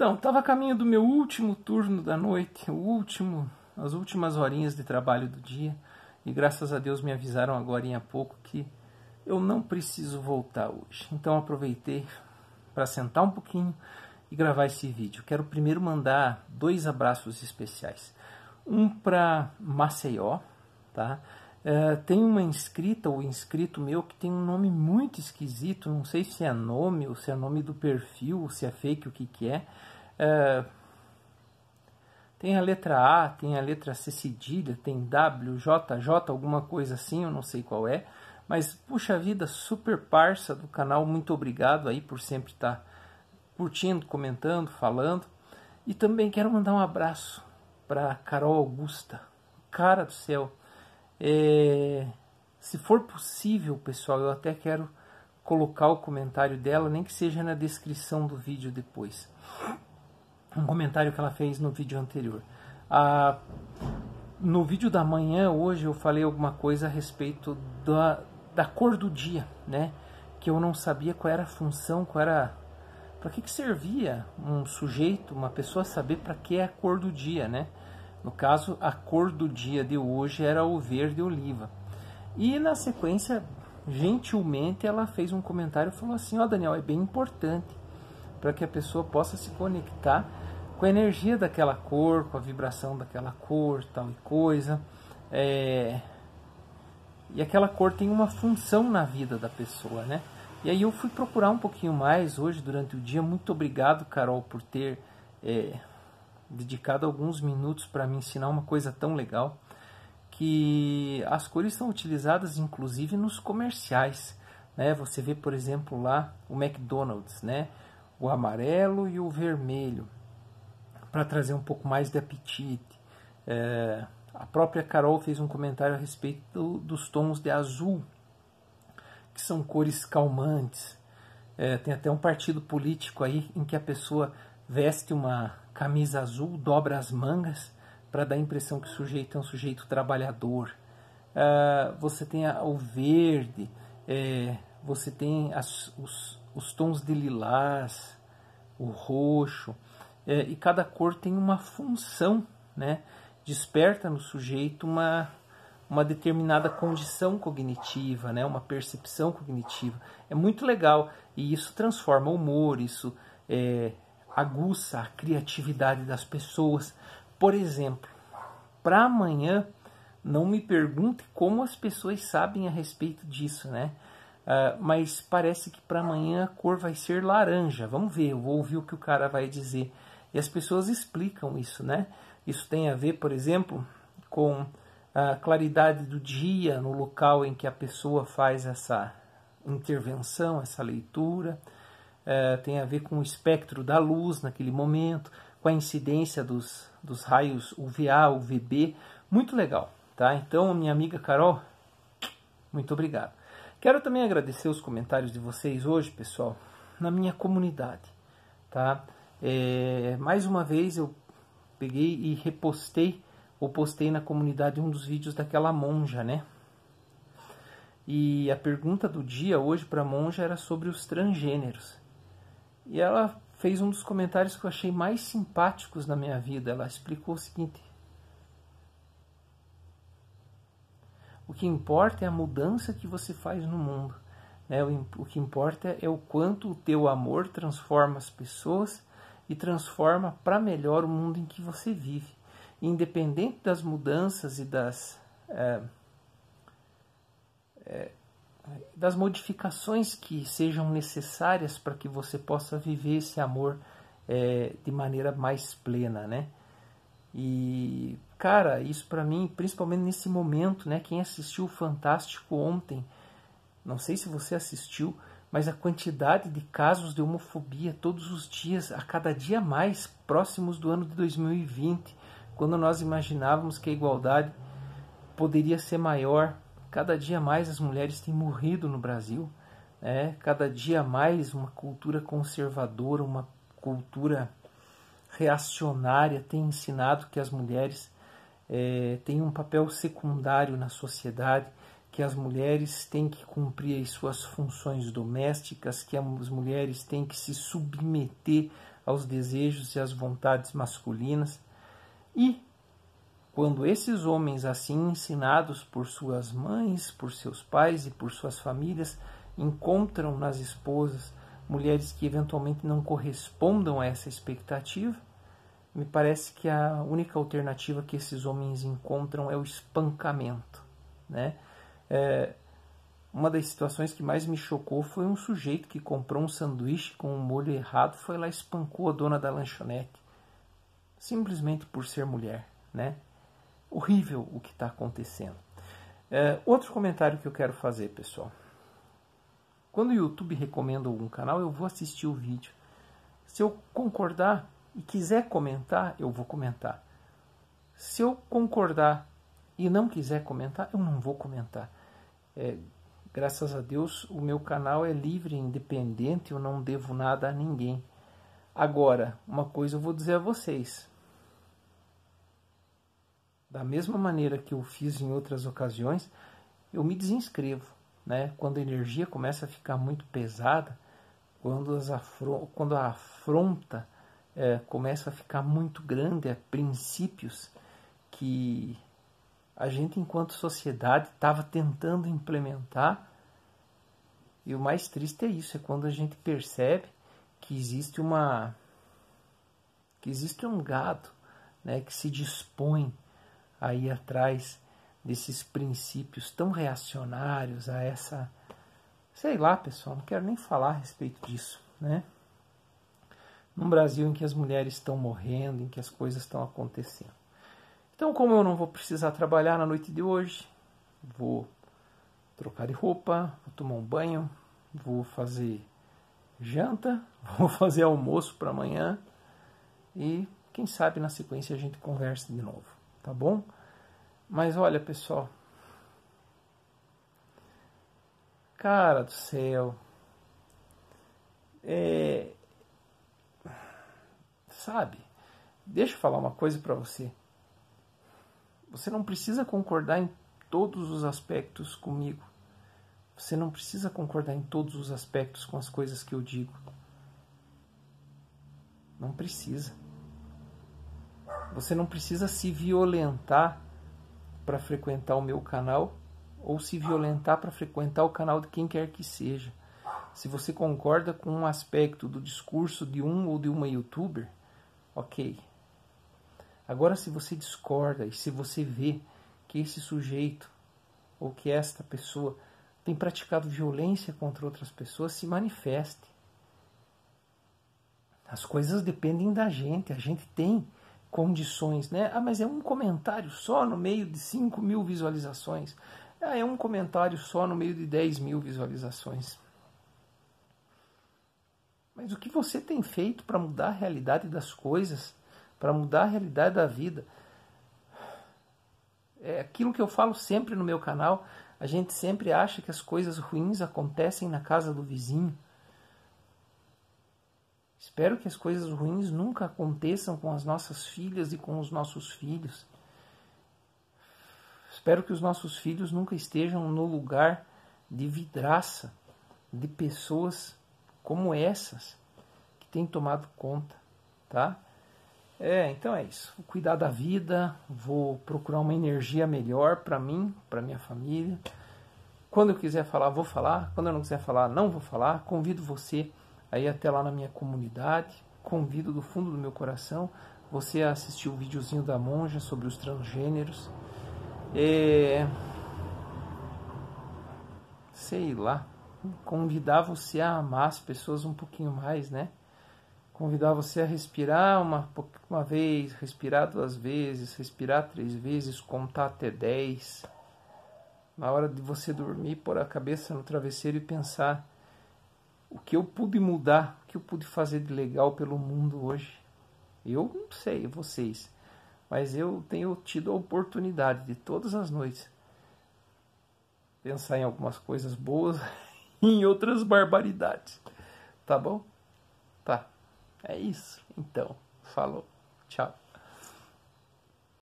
Então, estava a caminho do meu último turno da noite, o último, as últimas horinhas de trabalho do dia, e graças a Deus me avisaram agora em pouco que eu não preciso voltar hoje. Então aproveitei para sentar um pouquinho e gravar esse vídeo. Quero primeiro mandar dois abraços especiais. Um para Maceió, tá? É, tem uma inscrita ou inscrito meu que tem um nome muito esquisito, não sei se é nome ou se é nome do perfil, se é fake, o que que é. é tem a letra A, tem a letra C cedilha, tem W, J, J, alguma coisa assim, eu não sei qual é. Mas, puxa vida, super parça do canal, muito obrigado aí por sempre estar tá curtindo, comentando, falando. E também quero mandar um abraço para Carol Augusta. Cara do céu, é, se for possível, pessoal, eu até quero colocar o comentário dela, nem que seja na descrição do vídeo depois. Um comentário que ela fez no vídeo anterior. no vídeo da manhã, hoje, eu falei alguma coisa a respeito da, da cor do dia, né? Que eu não sabia qual era a função, qual era. Para que, que servia um sujeito, uma pessoa saber para que é a cor do dia, né? No caso, a cor do dia de hoje era o verde oliva. E na sequência, gentilmente, ela fez um comentário e falou assim: Ó, oh, Daniel, é bem importante para que a pessoa possa se conectar com a energia daquela cor, com a vibração daquela cor, tal e coisa. É... E aquela cor tem uma função na vida da pessoa, né? E aí eu fui procurar um pouquinho mais hoje durante o dia. Muito obrigado, Carol, por ter é, dedicado alguns minutos para me ensinar uma coisa tão legal que as cores são utilizadas inclusive nos comerciais, né? Você vê, por exemplo, lá o McDonald's, né? O amarelo e o vermelho para trazer um pouco mais de apetite. É, a própria Carol fez um comentário a respeito do, dos tons de azul, que são cores calmantes. É, tem até um partido político aí em que a pessoa veste uma, camisa azul, dobra as mangas para dar a impressão que o sujeito é um sujeito trabalhador. Uh, você tem a, o verde, é, você tem as, os, os, tons de lilás, o roxo, é, e cada cor tem uma função, né? desperta no sujeito uma, uma determinada condição cognitiva, né? uma percepção cognitiva. É muito legal e isso transforma o humor, isso é, aguça a criatividade das pessoas. Por exemplo, para amanhã, não me pergunte como as pessoas sabem a respeito disso, né? Uh, mas parece que para amanhã a cor vai ser laranja. Vamos ver, eu vou ouvir o que o cara vai dizer. E as pessoas explicam isso, né? Isso tem a ver, por exemplo, com a claridade do dia no local em que a pessoa faz essa intervenção, essa leitura é, tem a ver com o espectro da luz naquele momento, com a incidência dos, dos raios UVA, UVB, muito legal, tá? Então, minha amiga Carol, muito obrigado. Quero também agradecer os comentários de vocês hoje, pessoal, na minha comunidade, tá? É, mais uma vez eu peguei e repostei, ou postei na comunidade um dos vídeos daquela monja, né? E a pergunta do dia hoje para a monja era sobre os transgêneros. E ela fez um dos comentários que eu achei mais simpáticos na minha vida. Ela explicou o seguinte: O que importa é a mudança que você faz no mundo. Né? O, o que importa é o quanto o teu amor transforma as pessoas e transforma para melhor o mundo em que você vive. Independente das mudanças e das. É, é, das modificações que sejam necessárias para que você possa viver esse amor é, de maneira mais plena, né? E cara, isso para mim, principalmente nesse momento, né? Quem assistiu o Fantástico ontem, não sei se você assistiu, mas a quantidade de casos de homofobia todos os dias, a cada dia mais próximos do ano de 2020, quando nós imaginávamos que a igualdade poderia ser maior, Cada dia mais as mulheres têm morrido no Brasil, né? cada dia mais uma cultura conservadora, uma cultura reacionária tem ensinado que as mulheres é, têm um papel secundário na sociedade, que as mulheres têm que cumprir as suas funções domésticas, que as mulheres têm que se submeter aos desejos e às vontades masculinas. E quando esses homens, assim ensinados por suas mães, por seus pais e por suas famílias, encontram nas esposas mulheres que eventualmente não correspondam a essa expectativa, me parece que a única alternativa que esses homens encontram é o espancamento. Né? É, uma das situações que mais me chocou foi um sujeito que comprou um sanduíche com um molho errado, foi lá e espancou a dona da lanchonete, simplesmente por ser mulher. Né? horrível o que está acontecendo. É, outro comentário que eu quero fazer, pessoal. Quando o YouTube recomenda algum canal, eu vou assistir o vídeo. Se eu concordar e quiser comentar, eu vou comentar. Se eu concordar e não quiser comentar, eu não vou comentar. É, graças a Deus, o meu canal é livre, independente, eu não devo nada a ninguém. Agora, uma coisa eu vou dizer a vocês: da mesma maneira que eu fiz em outras ocasiões, eu me desinscrevo. Né? Quando a energia começa a ficar muito pesada, quando, afro quando a afronta é, começa a ficar muito grande a princípios que a gente, enquanto sociedade, estava tentando implementar. E o mais triste é isso, é quando a gente percebe que existe uma que existe um gado, né, que se dispõe aí atrás desses princípios tão reacionários a essa sei lá pessoal não quero nem falar a respeito disso né num Brasil em que as mulheres estão morrendo em que as coisas estão acontecendo então como eu não vou precisar trabalhar na noite de hoje vou trocar de roupa vou tomar um banho vou fazer janta vou fazer almoço para amanhã e quem sabe na sequência a gente conversa de novo tá bom? Mas olha, pessoal. Cara do céu. É... Sabe? Deixa eu falar uma coisa para você. Você não precisa concordar em todos os aspectos comigo. Você não precisa concordar em todos os aspectos com as coisas que eu digo. Não precisa. Você não precisa se violentar para frequentar o meu canal ou se violentar para frequentar o canal de quem quer que seja. Se você concorda com um aspecto do discurso de um ou de uma youtuber, ok. Agora, se você discorda e se você vê que esse sujeito ou que esta pessoa tem praticado violência contra outras pessoas, se manifeste. As coisas dependem da gente, a gente tem condições, né? Ah, mas é um comentário só no meio de 5 mil visualizações. Ah, é um comentário só no meio de 10 mil visualizações. Mas o que você tem feito para mudar a realidade das coisas, para mudar a realidade da vida? É aquilo que eu falo sempre no meu canal. A gente sempre acha que as coisas ruins acontecem na casa do vizinho Espero que as coisas ruins nunca aconteçam com as nossas filhas e com os nossos filhos. Espero que os nossos filhos nunca estejam no lugar de vidraça de pessoas como essas que têm tomado conta, tá? É, então é isso. Vou cuidar da vida, vou procurar uma energia melhor para mim, para minha família. Quando eu quiser falar, vou falar. Quando eu não quiser falar, não vou falar. Convido você aí até lá na minha comunidade. Convido do fundo do meu coração você a assistir o videozinho da monja sobre os transgêneros. É... Sei lá. Convidar você a amar as pessoas um pouquinho mais, né? Convidar você a respirar uma, uma vez, respirar duas vezes, respirar três vezes, contar até dez. Na hora de você dormir, pôr a cabeça no travesseiro e pensar o que eu pude mudar, o que eu pude fazer de legal pelo mundo hoje. Eu não sei vocês, mas eu tenho tido a oportunidade de todas as noites pensar em algumas coisas boas e em outras barbaridades. Tá bom? Tá. É isso. Então, falou. Tchau.